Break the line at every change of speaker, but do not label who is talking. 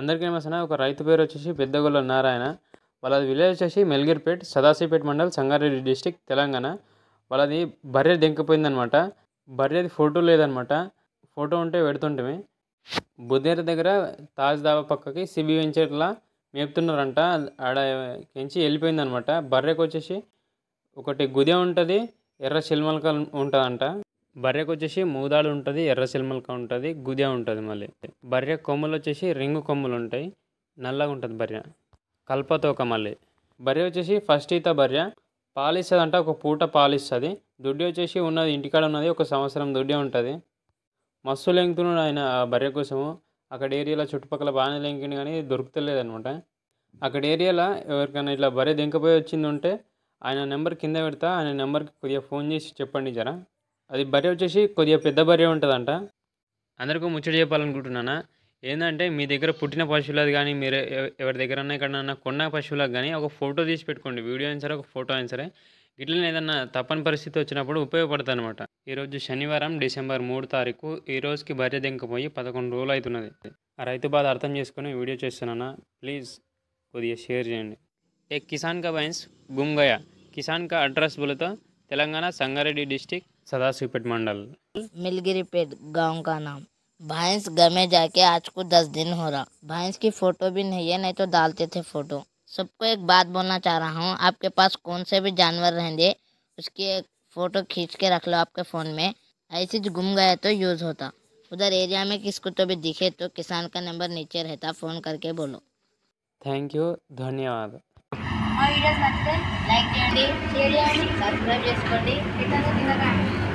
అందరికీ నమస్తే ఒక రైతు పేరు వచ్చేసి పెద్దగొల్ల నారాయణ వాళ్ళది విలేజ్ వచ్చేసి మెల్గిర్పేట్ సదాశివపేట మండల్ సంగారెడ్డి డిస్టిక్ తెలంగాణ వాళ్ళది బర్రె దెంకపోయిందనమాట బర్రెది ఫోటో లేదనమాట ఫోటో ఉంటే పెడుతుంటే బుద్ధేర దగ్గర తాజ్ దాబా పక్కకి సిబి వెంచేట్లా మేపుతున్నారంట ఆడ కెంచి వెళ్ళిపోయిందనమాట బర్రెకి వచ్చేసి ఒకటి గుదే ఉంటుంది ఎర్ర చిల్మలకలు ఉంటుందంట బర్రెకు వచ్చేసి మూదాలు ఉంటుంది ఎర్ర సిల్మల్క ఉంటుంది గుదే ఉంటుంది మళ్ళీ బర్రె కొమ్ములు వచ్చేసి రింగు కొమ్ములు ఉంటాయి నల్లగా ఉంటుంది బర్రె కల్పతోక మళ్ళీ బర్రె వచ్చేసి ఫస్ట్ ఈత బర్రె పాలిస్తుంది అంటే ఒక పూట పాలిస్తుంది దుడ్డి వచ్చేసి ఉన్నది ఇంటికాడ ఉన్నది ఒక సంవత్సరం దుడ్డే ఉంటుంది మస్తు లెంగుతున్నాడు ఆయన ఆ బర్రె కోసము అక్కడ ఏరియాలో చుట్టుపక్కల బాగానే లెంకిండు కానీ దొరుకుతలేదు అనమాట అక్కడ ఏరియాలో ఎవరికైనా ఇట్లా బర్రె దింకపోయి వచ్చింది ఉంటే ఆయన నెంబర్ కింద పెడతా ఆయన నెంబర్కి కొద్దిగా ఫోన్ చేసి చెప్పండి జరా అది బర్రె వచ్చేసి కొద్దిగా పెద్ద బర్రె ఉంటుందంట అందరికీ ముచ్చట చెప్పాలనుకుంటున్నానా ఏంటంటే మీ దగ్గర పుట్టిన అది కానీ మీరు ఎవరి దగ్గరన్నా ఎక్కడన్నా కొన్న పశువులకు కానీ ఒక ఫోటో తీసి పెట్టుకోండి వీడియో అయినా సరే ఒక ఫోటో అయినా సరే ఇట్లనే ఏదన్నా తప్పని పరిస్థితి వచ్చినప్పుడు ఉపయోగపడుతుంది అనమాట ఈరోజు శనివారం డిసెంబర్ మూడు తారీఖు ఈ రోజుకి బర్రె దింకపోయి పదకొండు రోజులు అవుతున్నది ఆ రైతు బాధ అర్థం చేసుకుని వీడియో చేస్తున్నానా ప్లీజ్ కొద్దిగా షేర్ చేయండి ఏ కిసాన్ కా బైన్స్ గుమ్ కిసాన్ కా అడ్రస్ బులతో तेलंगाना संगारे डिस्ट्रिक्ट सदाशिवपेट मंडल
मिलगिरीपेट गांव का नाम भैंस में जाके आज को दस दिन हो रहा भैंस की फोटो भी नहीं है नहीं तो डालते थे फोटो सबको एक बात बोलना चाह रहा हूँ आपके पास कौन से भी जानवर रहेंगे उसकी एक फ़ोटो खींच के रख लो आपके फ़ोन में ऐसे जो गुम गया तो यूज़ होता उधर एरिया में किसको तो भी दिखे तो किसान का नंबर नीचे रहता फ़ोन करके बोलो
थैंक यू धन्यवाद మా
వీడియోస్ నచ్చితే లైక్ చేయండి షేర్ చేయండి సబ్స్క్రైబ్ చేసుకోండి ఇట్లా తినకండి